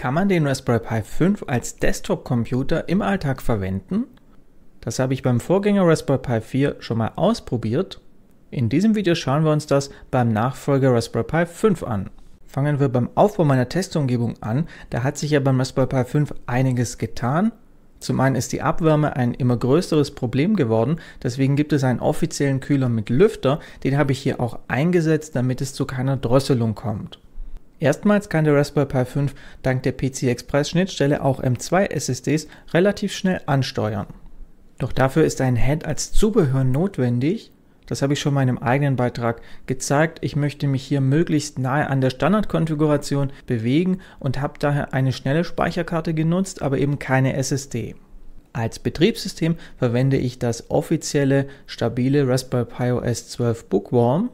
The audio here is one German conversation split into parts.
Kann man den Raspberry Pi 5 als Desktop-Computer im Alltag verwenden? Das habe ich beim Vorgänger Raspberry Pi 4 schon mal ausprobiert. In diesem Video schauen wir uns das beim Nachfolger Raspberry Pi 5 an. Fangen wir beim Aufbau meiner Testumgebung an. Da hat sich ja beim Raspberry Pi 5 einiges getan. Zum einen ist die Abwärme ein immer größeres Problem geworden, deswegen gibt es einen offiziellen Kühler mit Lüfter, den habe ich hier auch eingesetzt, damit es zu keiner Drosselung kommt. Erstmals kann der Raspberry Pi 5 dank der PC Express Schnittstelle auch M2 SSDs relativ schnell ansteuern. Doch dafür ist ein Head als Zubehör notwendig. Das habe ich schon in meinem eigenen Beitrag gezeigt. Ich möchte mich hier möglichst nahe an der Standardkonfiguration bewegen und habe daher eine schnelle Speicherkarte genutzt, aber eben keine SSD. Als Betriebssystem verwende ich das offizielle stabile Raspberry Pi OS 12 Bookworm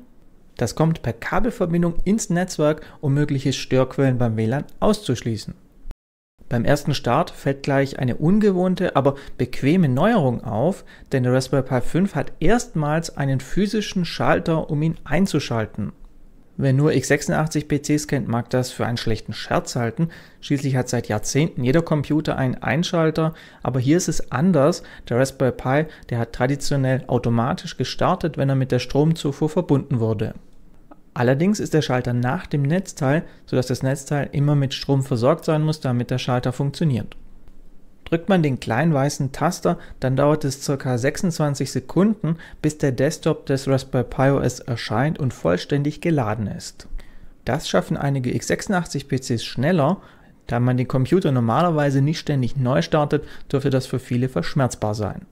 das kommt per Kabelverbindung ins Netzwerk, um mögliche Störquellen beim WLAN auszuschließen. Beim ersten Start fällt gleich eine ungewohnte, aber bequeme Neuerung auf, denn der Raspberry Pi 5 hat erstmals einen physischen Schalter, um ihn einzuschalten. Wer nur x86-PCs kennt, mag das für einen schlechten Scherz halten. Schließlich hat seit Jahrzehnten jeder Computer einen Einschalter, aber hier ist es anders. Der Raspberry Pi, der hat traditionell automatisch gestartet, wenn er mit der Stromzufuhr verbunden wurde. Allerdings ist der Schalter nach dem Netzteil, sodass das Netzteil immer mit Strom versorgt sein muss, damit der Schalter funktioniert. Drückt man den kleinen weißen Taster, dann dauert es ca. 26 Sekunden, bis der Desktop des Raspberry Pi OS erscheint und vollständig geladen ist. Das schaffen einige x86-PCs schneller, da man den Computer normalerweise nicht ständig neu startet, dürfte das für viele verschmerzbar sein.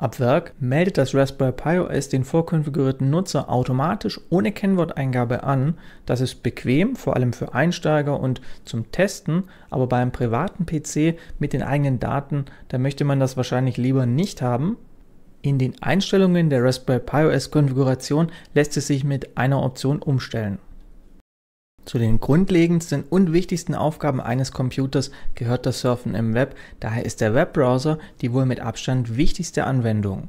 Ab Werk meldet das Raspberry Pi OS den vorkonfigurierten Nutzer automatisch ohne Kennworteingabe an. Das ist bequem, vor allem für Einsteiger und zum Testen, aber bei einem privaten PC mit den eigenen Daten, da möchte man das wahrscheinlich lieber nicht haben. In den Einstellungen der Raspberry Pi OS Konfiguration lässt es sich mit einer Option umstellen. Zu den grundlegendsten und wichtigsten Aufgaben eines Computers gehört das Surfen im Web, daher ist der Webbrowser die wohl mit Abstand wichtigste Anwendung.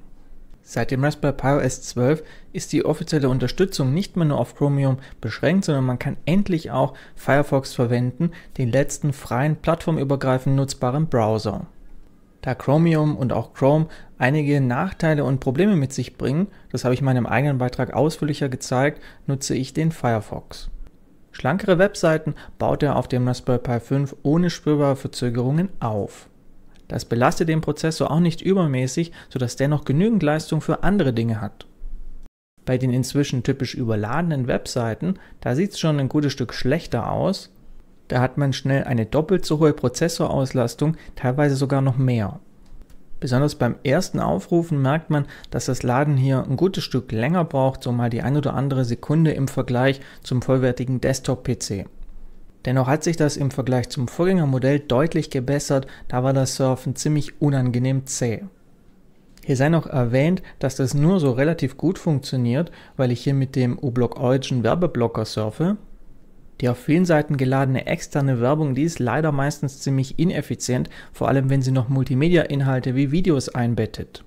Seit dem Raspberry Pi OS 12 ist die offizielle Unterstützung nicht mehr nur auf Chromium beschränkt, sondern man kann endlich auch Firefox verwenden, den letzten freien, plattformübergreifend nutzbaren Browser. Da Chromium und auch Chrome einige Nachteile und Probleme mit sich bringen, das habe ich in meinem eigenen Beitrag ausführlicher gezeigt, nutze ich den Firefox. Schlankere Webseiten baut er auf dem Raspberry Pi 5 ohne spürbare Verzögerungen auf. Das belastet den Prozessor auch nicht übermäßig, sodass der noch genügend Leistung für andere Dinge hat. Bei den inzwischen typisch überladenen Webseiten, da sieht es schon ein gutes Stück schlechter aus. Da hat man schnell eine doppelt so hohe Prozessorauslastung, teilweise sogar noch mehr. Besonders beim ersten Aufrufen merkt man, dass das Laden hier ein gutes Stück länger braucht, so mal die ein oder andere Sekunde im Vergleich zum vollwertigen Desktop-PC. Dennoch hat sich das im Vergleich zum Vorgängermodell deutlich gebessert, da war das Surfen ziemlich unangenehm zäh. Hier sei noch erwähnt, dass das nur so relativ gut funktioniert, weil ich hier mit dem U-Block Origin Werbeblocker surfe die auf vielen Seiten geladene externe Werbung, die ist leider meistens ziemlich ineffizient, vor allem wenn sie noch Multimedia-Inhalte wie Videos einbettet.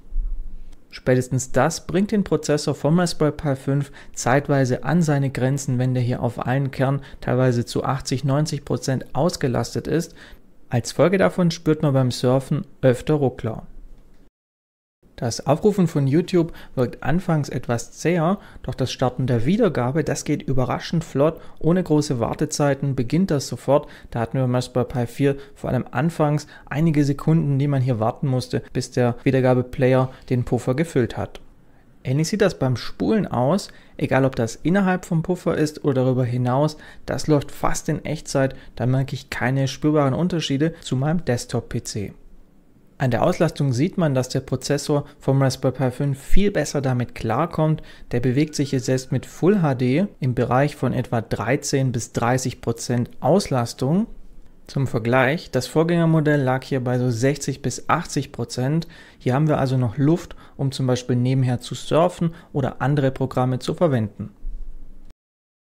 Spätestens das bringt den Prozessor vom Raspberry Pi 5 zeitweise an seine Grenzen, wenn der hier auf allen Kernen teilweise zu 80-90% ausgelastet ist. Als Folge davon spürt man beim Surfen öfter Ruckler. Das Aufrufen von YouTube wirkt anfangs etwas zäher, doch das Starten der Wiedergabe, das geht überraschend flott, ohne große Wartezeiten beginnt das sofort. Da hatten wir meist bei Pi 4 vor allem anfangs einige Sekunden, die man hier warten musste, bis der Wiedergabeplayer den Puffer gefüllt hat. Ähnlich sieht das beim Spulen aus, egal ob das innerhalb vom Puffer ist oder darüber hinaus, das läuft fast in Echtzeit, da merke ich keine spürbaren Unterschiede zu meinem Desktop-PC. An der Auslastung sieht man, dass der Prozessor vom Raspberry Pi 5 viel besser damit klarkommt. Der bewegt sich jetzt selbst mit Full HD im Bereich von etwa 13 bis 30 Prozent Auslastung. Zum Vergleich, das Vorgängermodell lag hier bei so 60 bis 80 Prozent. Hier haben wir also noch Luft, um zum Beispiel nebenher zu surfen oder andere Programme zu verwenden.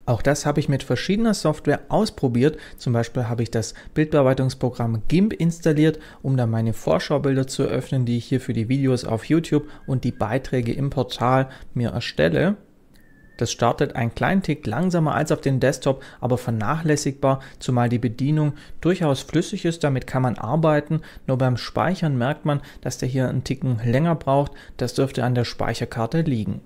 Auch das habe ich mit verschiedener Software ausprobiert. Zum Beispiel habe ich das Bildbearbeitungsprogramm GIMP installiert, um dann meine Vorschaubilder zu öffnen, die ich hier für die Videos auf YouTube und die Beiträge im Portal mir erstelle. Das startet einen kleinen Tick langsamer als auf dem Desktop, aber vernachlässigbar, zumal die Bedienung durchaus flüssig ist, damit kann man arbeiten. Nur beim Speichern merkt man, dass der hier einen Ticken länger braucht, das dürfte an der Speicherkarte liegen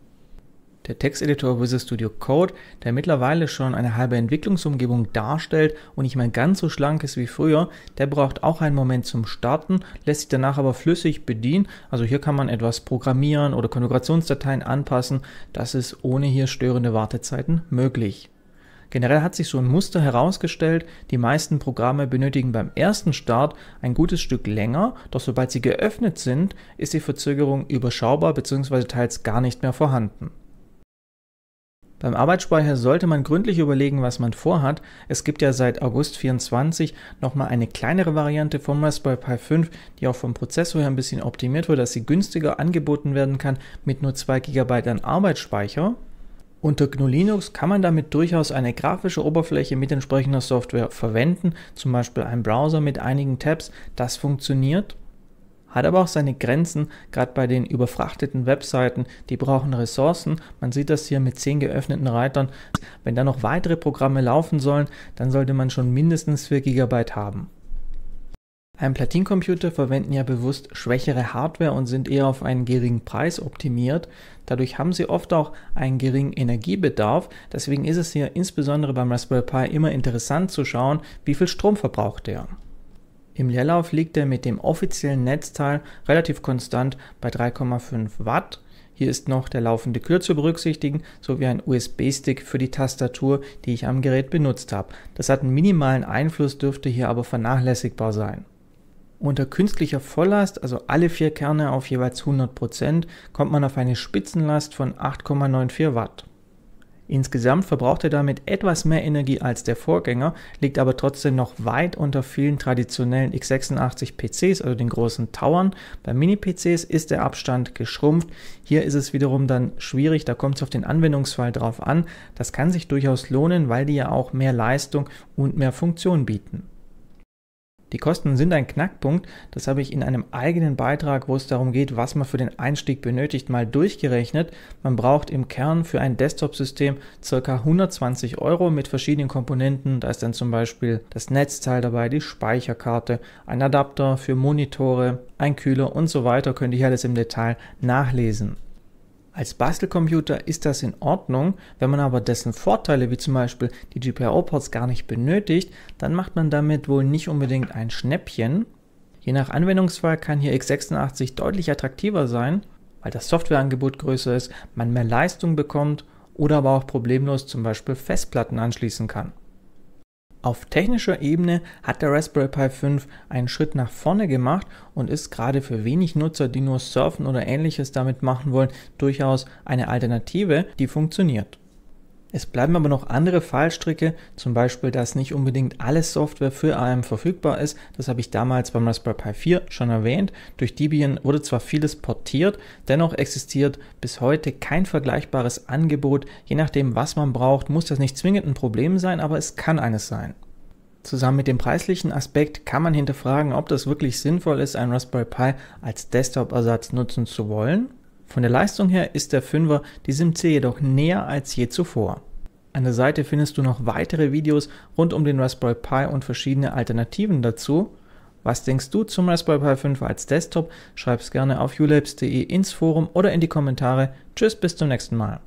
der Texteditor Visual Studio Code, der mittlerweile schon eine halbe Entwicklungsumgebung darstellt und nicht mehr ganz so schlank ist wie früher, der braucht auch einen Moment zum Starten, lässt sich danach aber flüssig bedienen. Also hier kann man etwas programmieren oder Konfigurationsdateien anpassen. Das ist ohne hier störende Wartezeiten möglich. Generell hat sich so ein Muster herausgestellt, die meisten Programme benötigen beim ersten Start ein gutes Stück länger, doch sobald sie geöffnet sind, ist die Verzögerung überschaubar bzw. teils gar nicht mehr vorhanden. Beim Arbeitsspeicher sollte man gründlich überlegen, was man vorhat. Es gibt ja seit August 24 nochmal eine kleinere Variante vom Raspberry Pi 5, die auch vom Prozessor her ein bisschen optimiert wurde, dass sie günstiger angeboten werden kann mit nur 2 GB an Arbeitsspeicher. Unter GNU Linux kann man damit durchaus eine grafische Oberfläche mit entsprechender Software verwenden, zum Beispiel einen Browser mit einigen Tabs, das funktioniert hat aber auch seine Grenzen, gerade bei den überfrachteten Webseiten, die brauchen Ressourcen. Man sieht das hier mit zehn geöffneten Reitern. Wenn da noch weitere Programme laufen sollen, dann sollte man schon mindestens 4 GB haben. Ein Platincomputer verwenden ja bewusst schwächere Hardware und sind eher auf einen geringen Preis optimiert. Dadurch haben sie oft auch einen geringen Energiebedarf. Deswegen ist es hier insbesondere beim Raspberry Pi immer interessant zu schauen, wie viel Strom verbraucht der. Im Leerlauf liegt er mit dem offiziellen Netzteil relativ konstant bei 3,5 Watt. Hier ist noch der laufende Kür zu berücksichtigen, sowie ein USB-Stick für die Tastatur, die ich am Gerät benutzt habe. Das hat einen minimalen Einfluss, dürfte hier aber vernachlässigbar sein. Unter künstlicher Volllast, also alle vier Kerne auf jeweils 100%, kommt man auf eine Spitzenlast von 8,94 Watt. Insgesamt verbraucht er damit etwas mehr Energie als der Vorgänger, liegt aber trotzdem noch weit unter vielen traditionellen x86 PCs, also den großen Towern. Bei Mini-PCs ist der Abstand geschrumpft. Hier ist es wiederum dann schwierig, da kommt es auf den Anwendungsfall drauf an. Das kann sich durchaus lohnen, weil die ja auch mehr Leistung und mehr Funktion bieten. Die Kosten sind ein Knackpunkt, das habe ich in einem eigenen Beitrag, wo es darum geht, was man für den Einstieg benötigt, mal durchgerechnet. Man braucht im Kern für ein Desktop-System ca. 120 Euro mit verschiedenen Komponenten. Da ist dann zum Beispiel das Netzteil dabei, die Speicherkarte, ein Adapter für Monitore, ein Kühler und so weiter. Könnt ihr alles im Detail nachlesen. Als Bastelcomputer ist das in Ordnung, wenn man aber dessen Vorteile wie zum Beispiel die GPIO-Ports gar nicht benötigt, dann macht man damit wohl nicht unbedingt ein Schnäppchen. Je nach Anwendungsfall kann hier x86 deutlich attraktiver sein, weil das Softwareangebot größer ist, man mehr Leistung bekommt oder aber auch problemlos zum Beispiel Festplatten anschließen kann. Auf technischer Ebene hat der Raspberry Pi 5 einen Schritt nach vorne gemacht und ist gerade für wenig Nutzer, die nur surfen oder ähnliches damit machen wollen, durchaus eine Alternative, die funktioniert. Es bleiben aber noch andere Fallstricke, zum Beispiel, dass nicht unbedingt alle Software für ARM verfügbar ist. Das habe ich damals beim Raspberry Pi 4 schon erwähnt. Durch Debian wurde zwar vieles portiert, dennoch existiert bis heute kein vergleichbares Angebot. Je nachdem, was man braucht, muss das nicht zwingend ein Problem sein, aber es kann eines sein. Zusammen mit dem preislichen Aspekt kann man hinterfragen, ob das wirklich sinnvoll ist, einen Raspberry Pi als Desktop-Ersatz nutzen zu wollen von der Leistung her ist der 5er die SIM-C jedoch näher als je zuvor. An der Seite findest du noch weitere Videos rund um den Raspberry Pi und verschiedene Alternativen dazu. Was denkst du zum Raspberry Pi 5 als Desktop? Schreib's gerne auf ulabs.de ins Forum oder in die Kommentare. Tschüss, bis zum nächsten Mal.